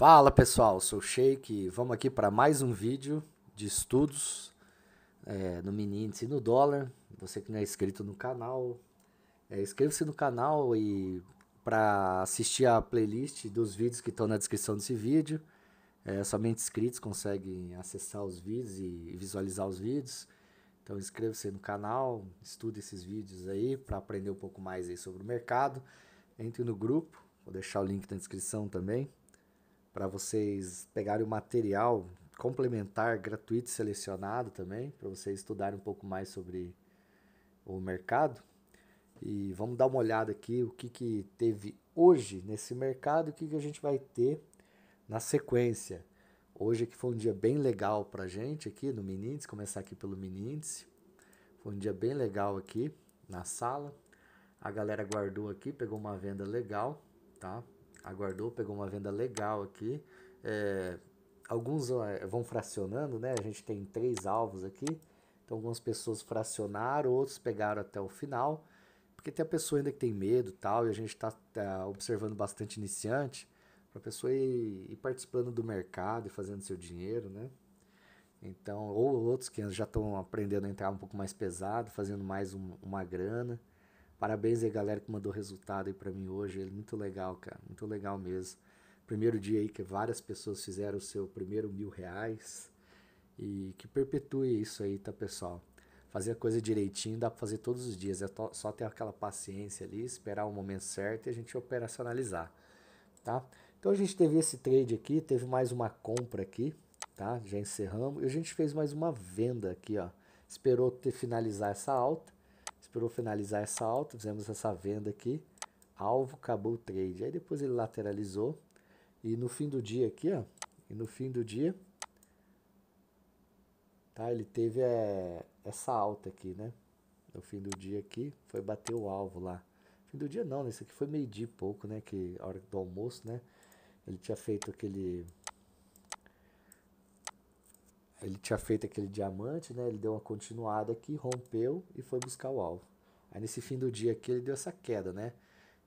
Fala pessoal, sou o Sheik e vamos aqui para mais um vídeo de estudos é, no mini índice e no dólar. Você que não é inscrito no canal, é, inscreva-se no canal e para assistir a playlist dos vídeos que estão na descrição desse vídeo. É, somente inscritos conseguem acessar os vídeos e visualizar os vídeos. Então inscreva-se no canal, estude esses vídeos aí para aprender um pouco mais aí sobre o mercado. Entre no grupo, vou deixar o link na descrição também para vocês pegarem o material complementar gratuito selecionado também, para vocês estudarem um pouco mais sobre o mercado. E vamos dar uma olhada aqui o que, que teve hoje nesse mercado, o que, que a gente vai ter na sequência. Hoje que foi um dia bem legal para gente aqui no Minindice, começar aqui pelo Minindice. Foi um dia bem legal aqui na sala. A galera guardou aqui, pegou uma venda legal, tá? aguardou, pegou uma venda legal aqui. É, alguns ah, vão fracionando, né? A gente tem três alvos aqui. Então algumas pessoas fracionaram, outros pegaram até o final. Porque tem a pessoa ainda que tem medo tal, e a gente está tá observando bastante iniciante, para a pessoa ir, ir, participando do mercado e fazendo seu dinheiro, né? Então, ou outros que já estão aprendendo a entrar um pouco mais pesado, fazendo mais um, uma grana. Parabéns aí, galera, que mandou resultado aí para mim hoje. É muito legal, cara. Muito legal mesmo. Primeiro dia aí que várias pessoas fizeram o seu primeiro mil reais. E que perpetue isso aí, tá, pessoal? Fazer a coisa direitinho dá para fazer todos os dias. É só ter aquela paciência ali, esperar o momento certo e a gente operacionalizar, tá? Então a gente teve esse trade aqui, teve mais uma compra aqui, tá? Já encerramos. E a gente fez mais uma venda aqui, ó. Esperou ter finalizar essa alta Esperou finalizar essa alta, fizemos essa venda aqui. Alvo, acabou o trade. Aí depois ele lateralizou. E no fim do dia aqui, ó. E no fim do dia, tá? Ele teve é, essa alta aqui, né? No fim do dia aqui, foi bater o alvo lá. Fim do dia não, né? Isso aqui foi meio dia e pouco, né? Que a hora do almoço, né? Ele tinha feito aquele ele tinha feito aquele diamante, né? Ele deu uma continuada aqui, rompeu e foi buscar o alvo. Aí nesse fim do dia aqui ele deu essa queda, né?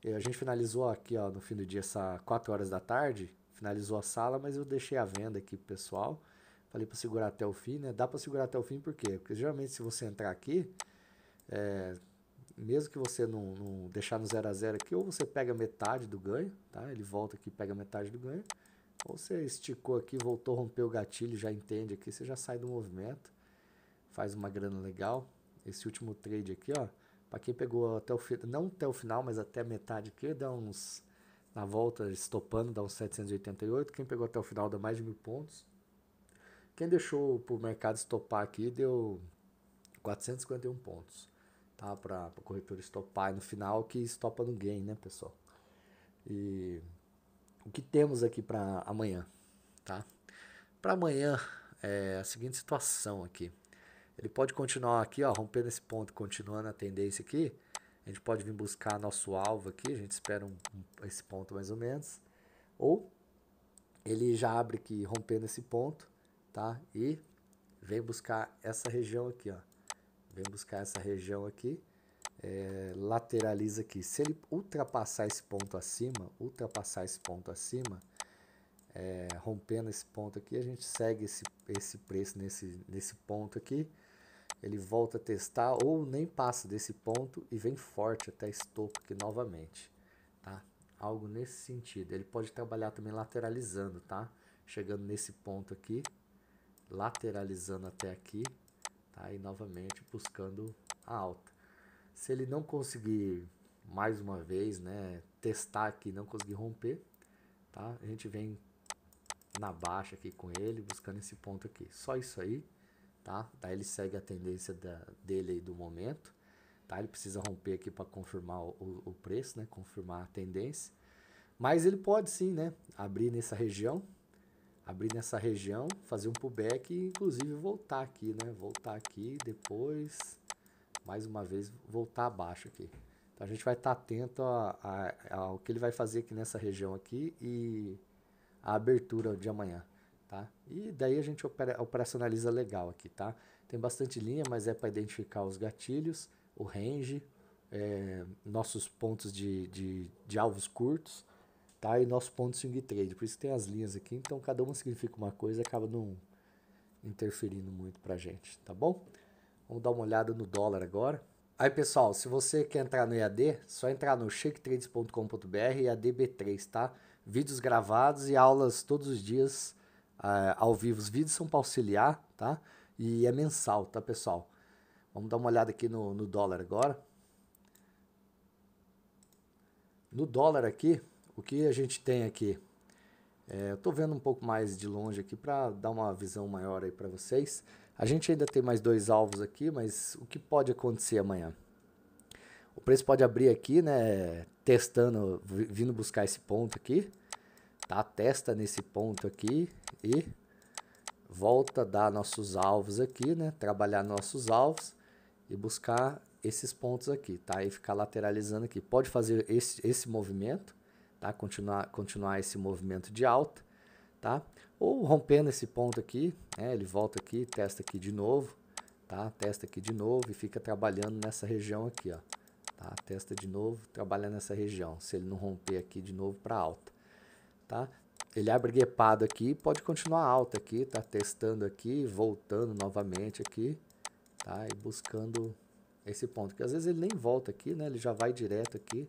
E a gente finalizou aqui, ó, no fim do dia, essa 4 horas da tarde, finalizou a sala, mas eu deixei a venda aqui pro pessoal. Falei para segurar até o fim, né? Dá para segurar até o fim por quê? Porque geralmente se você entrar aqui, é, mesmo que você não, não deixar no 0 a 0 aqui, ou você pega metade do ganho, tá? Ele volta aqui, pega metade do ganho ou você esticou aqui, voltou, rompeu o gatilho, já entende aqui, você já sai do movimento, faz uma grana legal. Esse último trade aqui, ó, para quem pegou até o final, não até o final, mas até a metade aqui, dá uns na volta, estopando, dá uns 788. Quem pegou até o final dá mais de mil pontos. Quem deixou pro mercado estopar aqui deu 451 pontos, tá? Para a corretora estopar e no final que estopa no gain, né, pessoal? E o que temos aqui para amanhã, tá? Para amanhã é a seguinte situação aqui. Ele pode continuar aqui, ó, rompendo esse ponto, continuando a tendência aqui. A gente pode vir buscar nosso alvo aqui, a gente espera um, um, esse ponto mais ou menos. Ou ele já abre aqui, rompendo esse ponto, tá? E vem buscar essa região aqui, ó. Vem buscar essa região aqui é, lateraliza aqui. Se ele ultrapassar esse ponto acima, ultrapassar esse ponto acima, é, rompendo esse ponto aqui, a gente segue esse, esse preço nesse, nesse ponto aqui, ele volta a testar ou nem passa desse ponto e vem forte até estopo aqui novamente, tá? Algo nesse sentido. Ele pode trabalhar também lateralizando, tá? Chegando nesse ponto aqui, lateralizando até aqui, tá? E novamente buscando a alta. Se ele não conseguir mais uma vez, né, testar aqui, não conseguir romper, tá? A gente vem na baixa aqui com ele, buscando esse ponto aqui. Só isso aí, tá? Daí ele segue a tendência da, dele aí do momento, tá? Ele precisa romper aqui para confirmar o, o, preço, né? Confirmar a tendência. Mas ele pode sim, né? Abrir nessa região, abrir nessa região, fazer um pullback e inclusive voltar aqui, né? Voltar aqui depois mais uma vez voltar abaixo aqui. Então a gente vai estar atento a, a, ao que ele vai fazer aqui nessa região aqui e a abertura de amanhã, tá? E daí a gente opera, operacionaliza legal aqui, tá? Tem bastante linha, mas é para identificar os gatilhos, o range, é, nossos pontos de, de, de, alvos curtos, tá? E nosso ponto swing trade. Por isso tem as linhas aqui, então cada uma significa uma coisa, acaba não interferindo muito pra gente, tá bom? Vamos dar uma olhada no dólar agora. Aí, pessoal, se você quer entrar no EAD, só entrar no shaketrades.com.br e ADB3, tá? Vídeos gravados e aulas todos os dias uh, ao vivo. Os vídeos são para auxiliar, tá? E é mensal, tá, pessoal? Vamos dar uma olhada aqui no, no dólar agora. No dólar aqui, o que a gente tem aqui? É, Estou vendo um pouco mais de longe aqui para dar uma visão maior aí para vocês. A gente ainda tem mais dois alvos aqui, mas o que pode acontecer amanhã? O preço pode abrir aqui, né? Testando, vindo buscar esse ponto aqui. Tá? Testa nesse ponto aqui e volta a dar nossos alvos aqui, né? Trabalhar nossos alvos e buscar esses pontos aqui, tá? E ficar lateralizando aqui. Pode fazer esse, esse movimento tá? Continuar, continuar esse movimento de alta, tá? Ou rompendo esse ponto aqui, né? ele volta aqui, testa aqui de novo, tá? Testa aqui de novo e fica trabalhando nessa região aqui, ó. Tá? Testa de novo, trabalha nessa região. Se ele não romper aqui de novo para alta, tá? Ele abre guepado aqui, pode continuar alta aqui, tá testando aqui, voltando novamente aqui, tá? E buscando esse ponto, que às vezes ele nem volta aqui, né? Ele já vai direto aqui,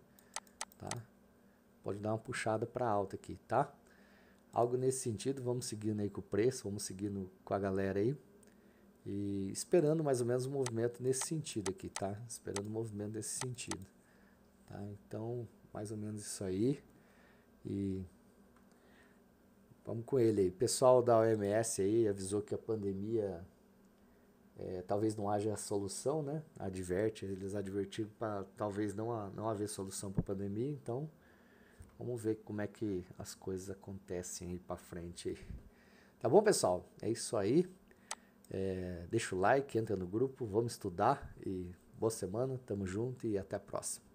tá? pode dar uma puxada para alta aqui, tá? Algo nesse sentido, vamos seguindo aí com o preço, vamos seguindo com a galera aí. E esperando mais ou menos um movimento nesse sentido aqui, tá? Esperando um movimento nesse sentido. Tá? Então, mais ou menos isso aí. E vamos com ele aí. Pessoal da OMS aí avisou que a pandemia é, talvez não haja solução, né? Adverte, eles advertiram para talvez não, não haver solução para a pandemia, então Vamos ver como é que as coisas acontecem aí para frente. Tá bom, pessoal? É isso aí. É, deixa o like, entra no grupo, vamos estudar e boa semana, tamo junto e até a próxima.